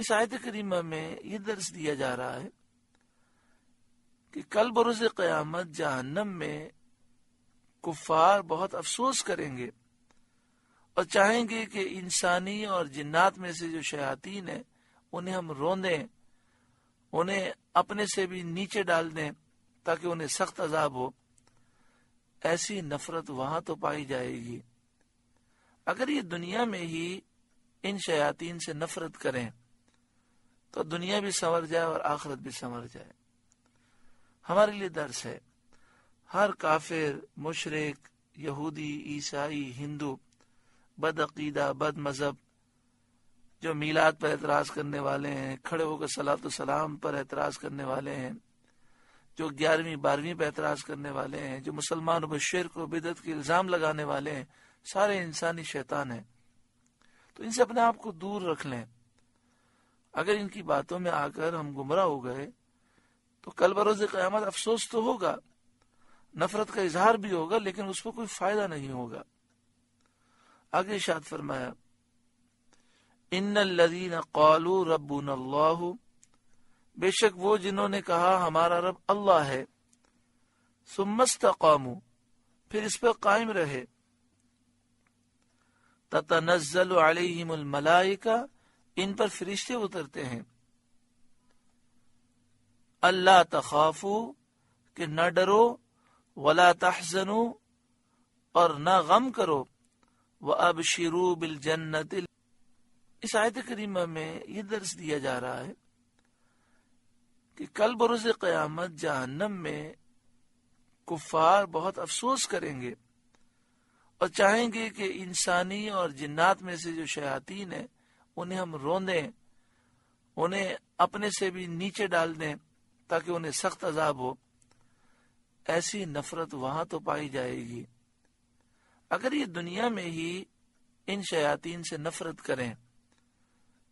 इस आयत करीमा में ये दर्श दिया जा रहा है कि कल बरोज क्यामत जहनम में कुफार बहुत अफसोस करेंगे और चाहेंगे कि इंसानी और जिन्नात में से जो शयातीन है उन्हें हम रोंदे उन्हें अपने से भी नीचे डाल दें ताकि उन्हें सख्त अजाब हो ऐसी नफरत वहां तो पाई जाएगी अगर ये दुनिया में ही इन शयातीन से नफरत करें तो दुनिया भी संवर जाए और आखरत भी संवर जाए हमारे लिए दर्श है हर काफिर मुशरक यहूदी ईसाई हिंदू बदअकीदा बद मजहब जो मीलाद पर एतराज करने वाले हैं खड़े होकर सलात सलाम पर एतराज करने वाले हैं जो ग्यारहवीं बारहवीं पर एतराज करने वाले हैं जो मुसलमान पर को बिदत के इल्जाम लगाने वाले हैं सारे इंसानी शैतान हैं तो इनसे अपने आप को दूर रख लें अगर इनकी बातों में आकर हम गुमराह हो गए तो कल बरोज क़यामत अफसोस तो होगा नफरत का इजहार भी होगा लेकिन उसको कोई फायदा नहीं होगा आगे शाद फरमाया इन लदीन कौलू रबून बेशक वो जिन्होंने कहा हमारा रब अल्लाह है सुमस्त कौमू फिर इस पर कायम रहे तनजल मलाइका इन पर फरिश्ते उतरते हैं अल्लाह तखाफू कि न डरो वला तहजनो और न गम करो व अब शिरू बिल जन्नत इस आयत करीमा में ये दर्श दिया जा रहा है कि कल बरोज क्यामत जहन्नम में कुफार बहुत अफसोस करेंगे और चाहेंगे कि इंसानी और जिन्नात में से जो शयातीन है उन्हें हम रोंदे उन्हें अपने से भी नीचे डाल दें ताकि उन्हें सख्त अजाब हो ऐसी नफरत वहां तो पाई जाएगी अगर ये दुनिया में ही इन शयातीन से नफरत करें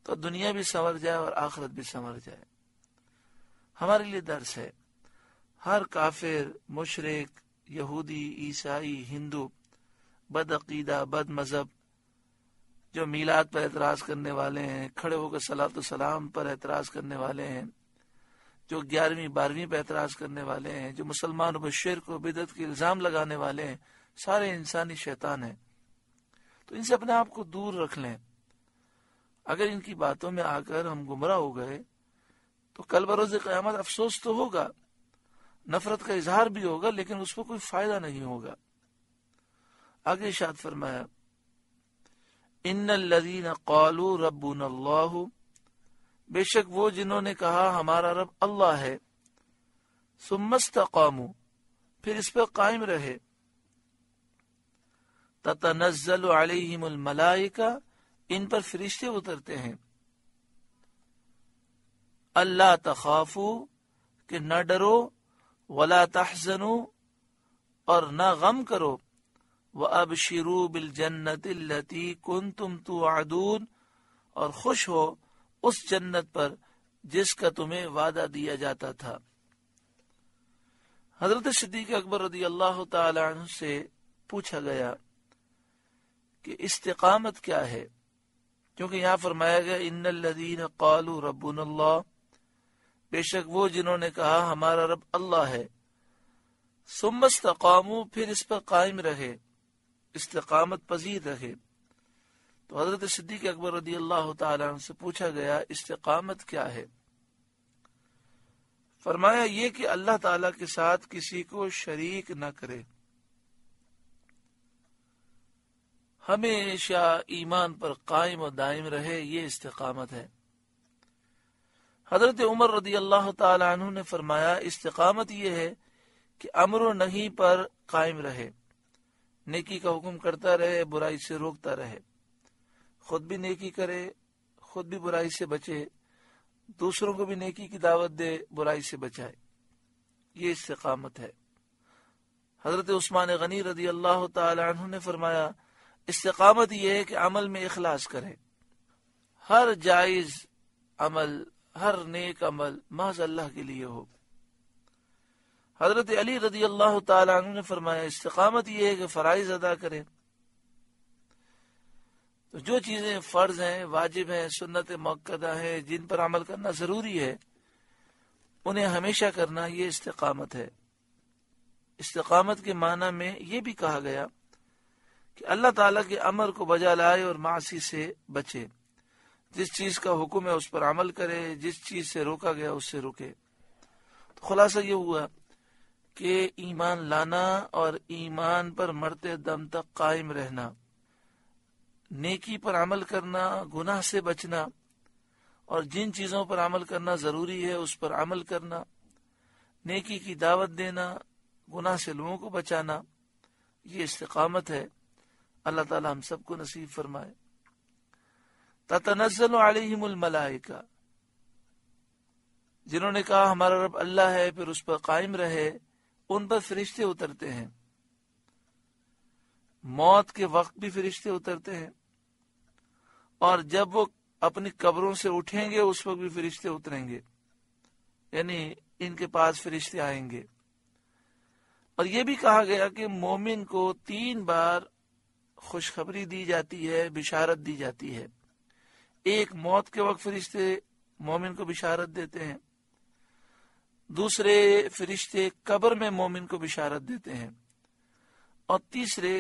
तो दुनिया भी संवर जाए और आखरत भी संवर जाए हमारे लिए दर्श है हर काफिर मुशरक यहूदी ईसाई हिंदू बदअीदा बद मजहब जो मीलाद पर एतराज करने वाले हैं खड़े होकर सलात सलाम पर एतराज करने वाले हैं जो ग्यारहवीं बारहवीं पर एतराज करने वाले हैं जो मुसलमान पर शेर को बिदत के इल्जाम लगाने वाले हैं सारे इंसानी शैतान हैं तो इनसे अपने आप को दूर रख लें अगर इनकी बातों में आकर हम गुमराह हो गए तो कल बरोज क्यामत अफसोस तो होगा नफरत का इजहार भी होगा लेकिन उसको कोई फायदा नहीं होगा आगे शाद फरमाया इन लदीन कौलू अल्लाह बेशक वो जिन्होंने कहा हमारा रब अल्लाह है सुमस्त कौमू फिर इस पर कायम रहे ततनजल अलहिमलाइका इन पर फरिश्ते उतरते हैं अल्लाह तखाफू कि न डरो वला तहजनो और न गम करो व अब शिरू बिल जन्नती कुन तुम तो आदून और खुश हो उस जन्नत पर जिसका तुम्हें वादा दिया जाता था हजरत सिद्दीक अकबर रदी अल्लाह से पूछा गया कि इस्तेकामत क्या है क्योंकि यहाँ फरमाया गया इन लदीन कौलू रबुन बेशक वो जिन्होंने कहा हमारा रब अल्लाह है सुमस्तकामू फिर इस पर कायम रहे इस्तकामत पजीर रहे तो हजरत सिद्दीक अकबर रदी अल्लाह तन से पूछा गया इस्तेमत क्या है फरमाया ये कि अल्लाह ताला के साथ किसी को शरीक न करे हमेशा ईमान पर कायम और दायम रहे ये इस्तकामत है हजरत उमर रदी अल्लाह तु ने फरमाया इस्तकामत यह है कि अमर नहीं पर कायम रहे नेकी का हुक्म करता रहे बुराई से रोकता रहे खुद भी नेकी करे खुद भी बुराई से बचे दूसरों को भी नेकी की दावत दे बुराई से बचाए ये इस्तकामत है हजरत उस्मान गनी रदी अल्लाह तु ने फरमाया इस्तकामत यह है कि अमल में इखलास करें हर जायज अमल हर नेक अमल महज अल्लाह के लिए हो हजरत अली रदी अल्लाह तु ने फरमाया इस्तकामत यह है कि फराइज अदा करे तो जो चीज़ें फ़र्ज है वाजिब है सुन्नत मक्दा है जिन पर अमल करना ज़रूरी है उन्हें हमेशा करना यह इस्तकामत है इस्तकामत के माना में ये भी कहा गया कि अल्लाह ताला के अमर को बजा लाए और मासी से बचे जिस चीज़ का हुक्म है उस पर अमल करे जिस चीज़ से रोका गया उससे रुके तो खुलासा ये हुआ के ईमान लाना और ईमान पर मरते दम तक कायम रहना नेकी पर अमल करना गुनाह से बचना और जिन चीज़ों पर अमल करना ज़रूरी है उस पर अमल करना नेकी की दावत देना गुनाह से लोगों को बचाना ये इस्तकामत है अल्लाह ताला हम सबको नसीब फरमाए ततनजल आलिमलाइका जिन्होंने कहा हमारा रब अल्लाह है फिर उस पर कायम रहे उन पर फरिश्ते उतरते हैं मौत के वक्त भी फरिश्ते उतरते हैं और जब वो अपनी कब्रों से उठेंगे उस वक्त भी फरिश्ते उतरेंगे यानी इनके पास फरिश्ते आएंगे और ये भी कहा गया कि मोमिन को तीन बार खुशखबरी दी जाती है बिशारत दी जाती है एक मौत के वक्त फरिश्ते मोमिन को बिशारत देते हैं दूसरे फरिश्ते कब्र में मोमिन को बिशारत देते हैं और तीसरे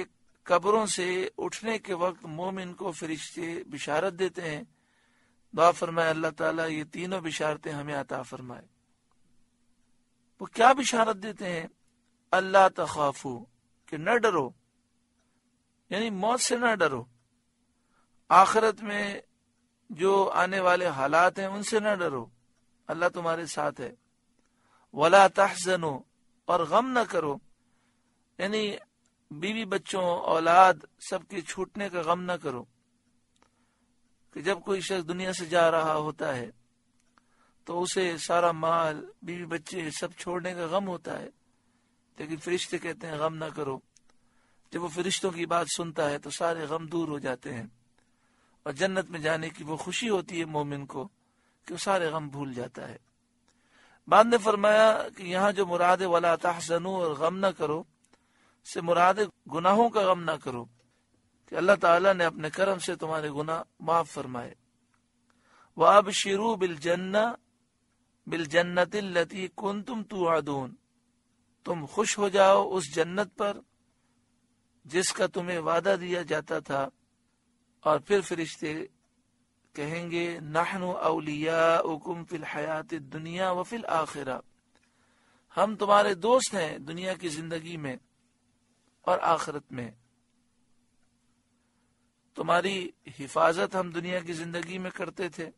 कब्रों से उठने के वक्त मोमिन को फरिश्ते बिशारत देते हैं दुआ फरमाए अल्लाह ताला ये तीनों बिशारतें हमें अता फरमाए वो क्या बिशारत देते हैं अल्लाह तखाफू कि न डरो यानी मौत से न डरो आखिरत में जो आने वाले हालात हैं उनसे न डरो अल्लाह तुम्हारे साथ है वला तहजनो और गम न करो यानी बीवी बच्चों औलाद सबके छूटने का गम न करो कि जब कोई शख्स दुनिया से जा रहा होता है तो उसे सारा माल बीवी बच्चे सब छोड़ने का गम होता है लेकिन फरिश्ते कहते हैं गम ना करो जब वो फरिश्तों की बात सुनता है तो सारे गम दूर हो जाते हैं और जन्नत में जाने की वो खुशी होती है मोमिन को कि वो सारे गम भूल जाता है बाद ने फरमाया कि यहाँ जो मुराद वाला तहसन और गम ना करो से मुराद गुनाहों का गम ना करो कि अल्लाह ताला ने अपने कर्म से तुम्हारे गुना माफ फरमाए वाब शिरु बिल जन्ना बिल लती कुन तुम तू आदून तुम खुश हो जाओ उस जन्नत पर जिसका तुम्हें वादा दिया जाता था और फिर फिरिश्ते कहेंगे नाहनु अलिया उकुम फिल हयात दुनिया व फिल आखिरा हम तुम्हारे दोस्त हैं दुनिया की जिंदगी में और आखिरत में तुम्हारी हिफाजत हम दुनिया की जिंदगी में करते थे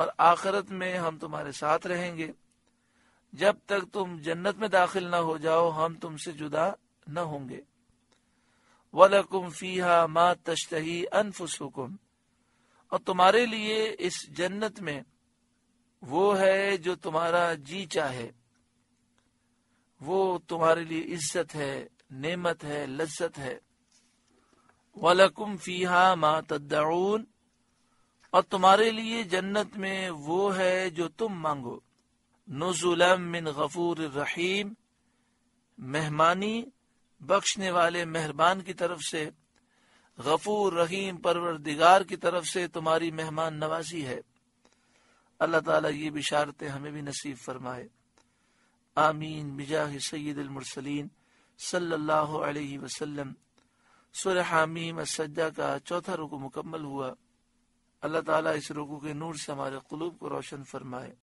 और आखिरत में हम तुम्हारे साथ रहेंगे जब तक तुम जन्नत में दाखिल ना हो जाओ हम तुमसे जुदा न होंगे वलकुम फीहा मा तश्तही अनफुसुकुम और तुम्हारे लिए इस जन्नत में वो है जो तुम्हारा जी चाहे वो तुम्हारे लिए इज्जत है नेमत है लज्जत है वलकुम फीहा मा तद्दाउन और तुम्हारे लिए जन्नत में वो है जो तुम मांगो नजुलम मिन गफूर रहीम मेहमानी बख्शने वाले मेहरबान की तरफ से गफूर रहीम दिगार की तरफ से तुम्हारी मेहमान नवाजी है अल्लाह ताला ये बिशारतें हमें भी नसीब फरमाए आमीन बिजाह सैदमरसलिन सल्लल्लाहु अलैहि वसल्लम सुर हामीम असज्जा का चौथा रुकू मुकम्मल हुआ अल्लाह ताला इस रुकू के नूर से हमारे कुलूब को रोशन फरमाए